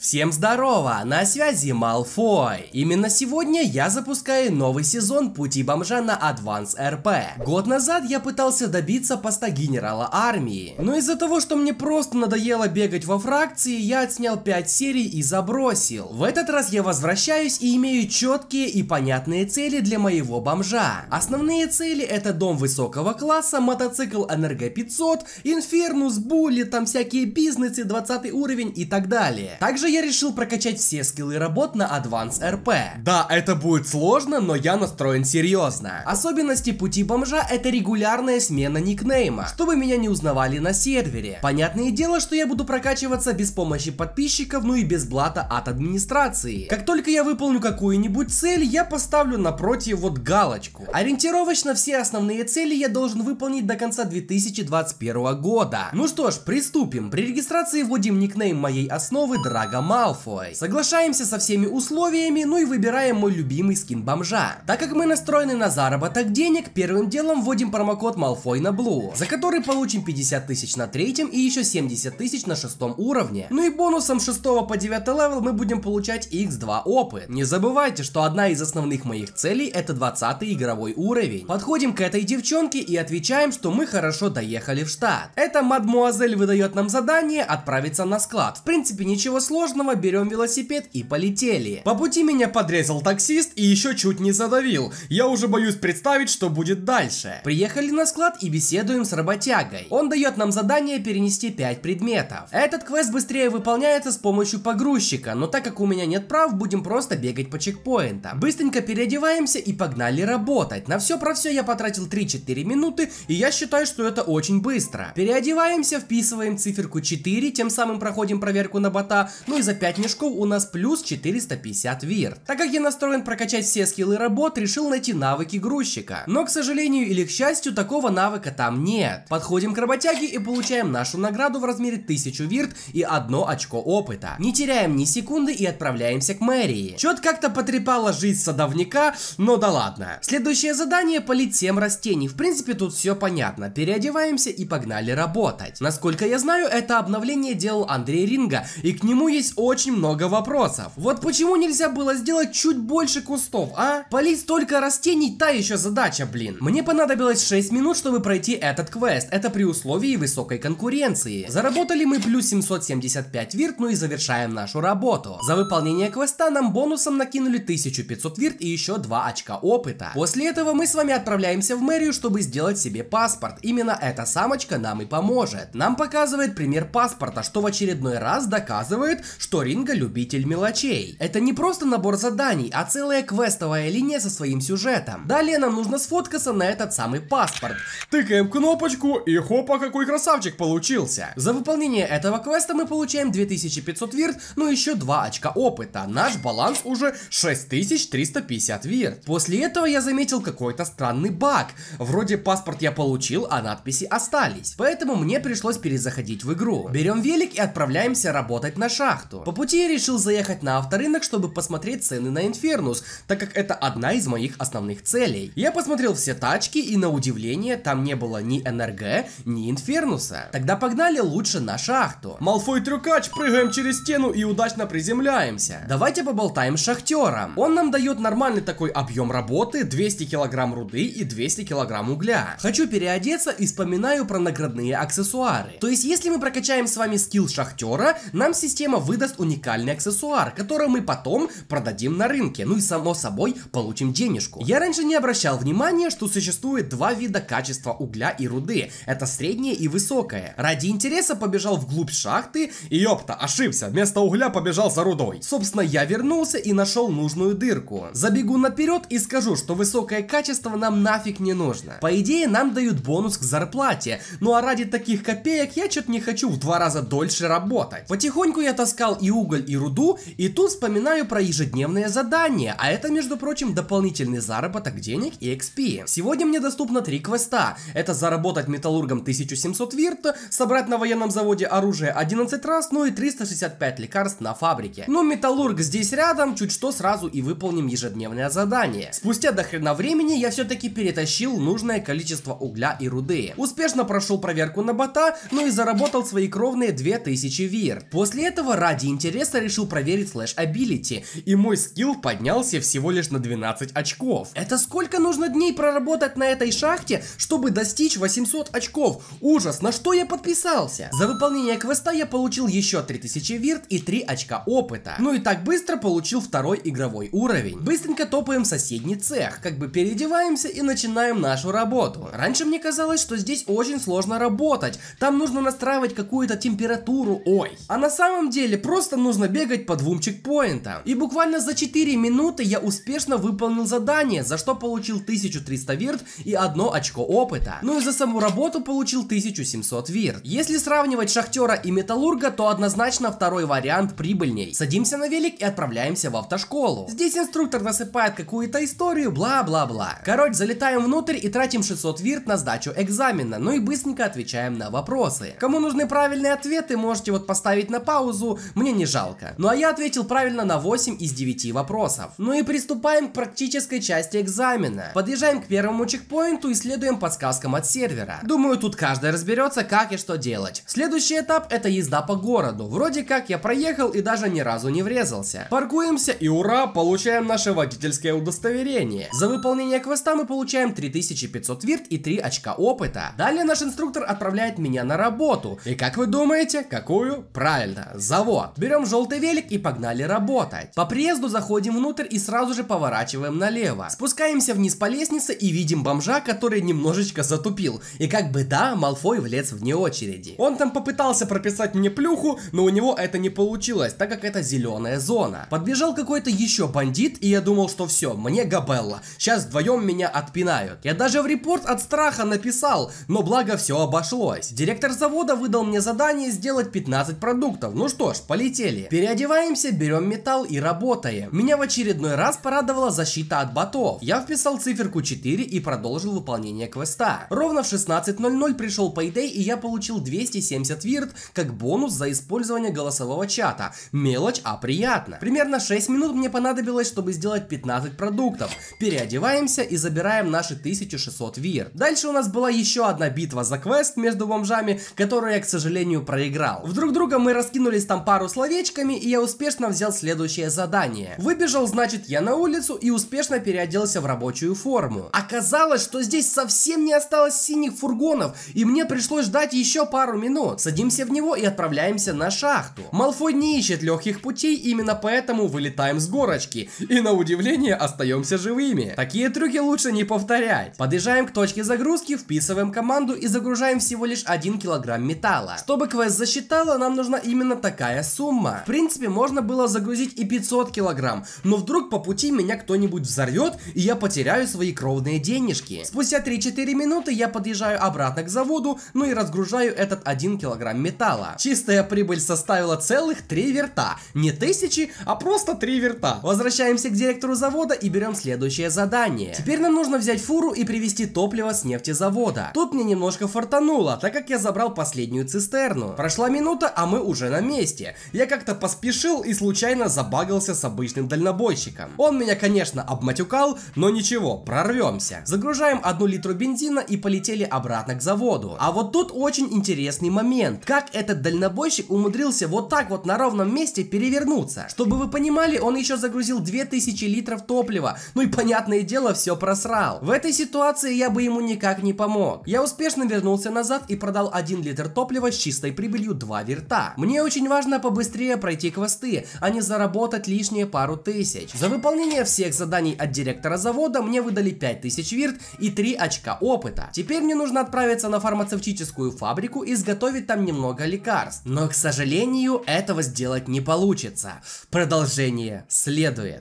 Всем здорово, на связи Малфой. Именно сегодня я запускаю новый сезон Пути Бомжа на Advance RP. Год назад я пытался добиться поста генерала армии, но из-за того, что мне просто надоело бегать во фракции, я отснял 5 серий и забросил. В этот раз я возвращаюсь и имею четкие и понятные цели для моего бомжа. Основные цели это дом высокого класса, мотоцикл Энерго 500, Инфернус, Булли, там всякие бизнесы, 20 уровень и так далее. Также также я решил прокачать все скиллы работ на Advance RP. Да, это будет сложно, но я настроен серьезно. Особенности пути бомжа это регулярная смена никнейма, чтобы меня не узнавали на сервере. Понятное дело, что я буду прокачиваться без помощи подписчиков, ну и без блата от администрации. Как только я выполню какую-нибудь цель, я поставлю напротив вот галочку. Ориентировочно все основные цели я должен выполнить до конца 2021 года. Ну что ж, приступим. При регистрации вводим никнейм моей основы Драго Draco Malfoy. Соглашаемся со всеми условиями, ну и выбираем мой любимый скин бомжа. Так как мы настроены на заработок денег, первым делом вводим промокод Малфой на Blue, за который получим 50 тысяч на третьем и еще 70 тысяч на шестом уровне. Ну и бонусом 6 по 9 левел мы будем получать x2 опыт. Не забывайте, что одна из основных моих целей это 20 игровой уровень. Подходим к этой девчонке и отвечаем, что мы хорошо доехали в штат. Эта мадмуазель выдает нам задание отправиться на склад. В принципе ничего сложного сложного, берем велосипед и полетели. По пути меня подрезал таксист и еще чуть не задавил. Я уже боюсь представить, что будет дальше. Приехали на склад и беседуем с работягой. Он дает нам задание перенести 5 предметов. Этот квест быстрее выполняется с помощью погрузчика, но так как у меня нет прав, будем просто бегать по чекпоинтам. Быстренько переодеваемся и погнали работать. На все про все я потратил 3-4 минуты, и я считаю, что это очень быстро. Переодеваемся, вписываем циферку 4, тем самым проходим проверку на бота, ну и за 5 мешков у нас плюс 450 вирт. Так как я настроен прокачать все скиллы работ, решил найти навыки грузчика. Но, к сожалению или к счастью, такого навыка там нет. Подходим к работяге и получаем нашу награду в размере 1000 вирт и одно очко опыта. Не теряем ни секунды и отправляемся к мэрии. Чет как-то потрепала жизнь садовника, но да ладно. Следующее задание полить 7 растений. В принципе, тут все понятно. Переодеваемся и погнали работать. Насколько я знаю, это обновление делал Андрей Ринга, и к нему есть здесь очень много вопросов. Вот почему нельзя было сделать чуть больше кустов, а? Полить столько растений, та еще задача, блин. Мне понадобилось 6 минут, чтобы пройти этот квест. Это при условии высокой конкуренции. Заработали мы плюс 775 вирт, ну и завершаем нашу работу. За выполнение квеста нам бонусом накинули 1500 вирт и еще 2 очка опыта. После этого мы с вами отправляемся в мэрию, чтобы сделать себе паспорт. Именно эта самочка нам и поможет. Нам показывает пример паспорта, что в очередной раз доказывает, что Ринга любитель мелочей. Это не просто набор заданий, а целая квестовая линия со своим сюжетом. Далее нам нужно сфоткаться на этот самый паспорт. Тыкаем кнопочку и хопа, какой красавчик получился. За выполнение этого квеста мы получаем 2500 вирт, ну еще 2 очка опыта. Наш баланс уже 6350 вирт. После этого я заметил какой-то странный баг. Вроде паспорт я получил, а надписи остались. Поэтому мне пришлось перезаходить в игру. Берем велик и отправляемся работать на шахту шахту. По пути я решил заехать на авторынок, чтобы посмотреть цены на Инфернус, так как это одна из моих основных целей. Я посмотрел все тачки и на удивление там не было ни НРГ, ни Инфернуса. Тогда погнали лучше на шахту. Малфой трюкач, прыгаем через стену и удачно приземляемся. Давайте поболтаем с шахтером. Он нам дает нормальный такой объем работы, 200 килограмм руды и 200 килограмм угля. Хочу переодеться и вспоминаю про наградные аксессуары. То есть если мы прокачаем с вами скилл шахтера, нам система в выдаст уникальный аксессуар, который мы потом продадим на рынке, ну и само собой получим денежку. Я раньше не обращал внимания, что существует два вида качества угля и руды. Это среднее и высокое. Ради интереса побежал вглубь шахты и ёпта, ошибся, вместо угля побежал за рудой. Собственно, я вернулся и нашел нужную дырку. Забегу наперед и скажу, что высокое качество нам нафиг не нужно. По идее, нам дают бонус к зарплате, ну а ради таких копеек я что-то не хочу в два раза дольше работать. Потихоньку я таскаю искал и уголь, и руду, и тут вспоминаю про ежедневные задания, а это, между прочим, дополнительный заработок денег и XP. Сегодня мне доступно три квеста. Это заработать металлургом 1700 вирт, собрать на военном заводе оружие 11 раз, ну и 365 лекарств на фабрике. Ну, металлург здесь рядом, чуть что сразу и выполним ежедневное задание. Спустя до хрена времени я все-таки перетащил нужное количество угля и руды. Успешно прошел проверку на бота, ну и заработал свои кровные 2000 вирт. После этого ради интереса решил проверить слэш-абилити, и мой скилл поднялся всего лишь на 12 очков. Это сколько нужно дней проработать на этой шахте, чтобы достичь 800 очков? Ужас, на что я подписался? За выполнение квеста я получил еще 3000 вирт и 3 очка опыта. Ну и так быстро получил второй игровой уровень. Быстренько топаем в соседний цех, как бы переодеваемся и начинаем нашу работу. Раньше мне казалось, что здесь очень сложно работать, там нужно настраивать какую-то температуру, ой. А на самом деле просто нужно бегать по двум чекпоинтам. И буквально за 4 минуты я успешно выполнил задание, за что получил 1300 вирт и одно очко опыта. Ну и за саму работу получил 1700 вирт. Если сравнивать шахтера и металлурга, то однозначно второй вариант прибыльней. Садимся на велик и отправляемся в автошколу. Здесь инструктор насыпает какую-то историю, бла-бла-бла. Короче, залетаем внутрь и тратим 600 вирт на сдачу экзамена, ну и быстренько отвечаем на вопросы. Кому нужны правильные ответы, можете вот поставить на паузу, мне не жалко. Ну а я ответил правильно на 8 из 9 вопросов. Ну и приступаем к практической части экзамена. Подъезжаем к первому чекпоинту и следуем подсказкам от сервера. Думаю, тут каждый разберется, как и что делать. Следующий этап это езда по городу. Вроде как я проехал и даже ни разу не врезался. Паркуемся и ура, получаем наше водительское удостоверение. За выполнение квеста мы получаем 3500 вирт и 3 очка опыта. Далее наш инструктор отправляет меня на работу. И как вы думаете, какую? Правильно, завод берем желтый велик и погнали работать. По приезду заходим внутрь и сразу же поворачиваем налево. Спускаемся вниз по лестнице и видим бомжа, который немножечко затупил. И как бы да, Малфой влез вне очереди. Он там попытался прописать мне плюху, но у него это не получилось, так как это зеленая зона. Подбежал какой-то еще бандит, и я думал, что все, мне Габелла. Сейчас вдвоем меня отпинают. Я даже в репорт от страха написал, но благо все обошлось. Директор завода выдал мне задание сделать 15 продуктов. Ну что ж, полетели. Переодеваемся, берем металл и работаем. Меня в очередной раз порадовала защита от ботов. Я вписал циферку 4 и продолжил выполнение квеста. Ровно в 16.00 пришел Payday и я получил 270 вирт как бонус за использование голосового чата. Мелочь, а приятно. Примерно 6 минут мне понадобилось, чтобы сделать 15 продуктов. Переодеваемся и забираем наши 1600 вирт. Дальше у нас была еще одна битва за квест между бомжами, которую я, к сожалению, проиграл. Вдруг друга мы раскинулись там пару пару словечками, и я успешно взял следующее задание. Выбежал, значит, я на улицу и успешно переоделся в рабочую форму. Оказалось, что здесь совсем не осталось синих фургонов, и мне пришлось ждать еще пару минут. Садимся в него и отправляемся на шахту. Малфой не ищет легких путей, именно поэтому вылетаем с горочки. И на удивление остаемся живыми. Такие трюки лучше не повторять. Подъезжаем к точке загрузки, вписываем команду и загружаем всего лишь 1 килограмм металла. Чтобы квест засчитало, нам нужна именно такая сумма. В принципе, можно было загрузить и 500 килограмм, но вдруг по пути меня кто-нибудь взорвет, и я потеряю свои кровные денежки. Спустя 3-4 минуты я подъезжаю обратно к заводу, ну и разгружаю этот 1 килограмм металла. Чистая прибыль составила целых 3 верта. Не тысячи, а просто 3 верта. Возвращаемся к директору завода и берем следующее задание. Теперь нам нужно взять фуру и привезти топливо с нефтезавода. Тут мне немножко фартануло, так как я забрал последнюю цистерну. Прошла минута, а мы уже на месте дальнобойщике. Я как-то поспешил и случайно забагался с обычным дальнобойщиком. Он меня, конечно, обматюкал, но ничего, прорвемся. Загружаем одну литру бензина и полетели обратно к заводу. А вот тут очень интересный момент. Как этот дальнобойщик умудрился вот так вот на ровном месте перевернуться? Чтобы вы понимали, он еще загрузил 2000 литров топлива. Ну и понятное дело, все просрал. В этой ситуации я бы ему никак не помог. Я успешно вернулся назад и продал 1 литр топлива с чистой прибылью 2 верта. Мне очень важно Главное побыстрее пройти квесты, а не заработать лишние пару тысяч. За выполнение всех заданий от директора завода мне выдали 5000 вирт и 3 очка опыта. Теперь мне нужно отправиться на фармацевтическую фабрику и изготовить там немного лекарств. Но, к сожалению, этого сделать не получится. Продолжение следует.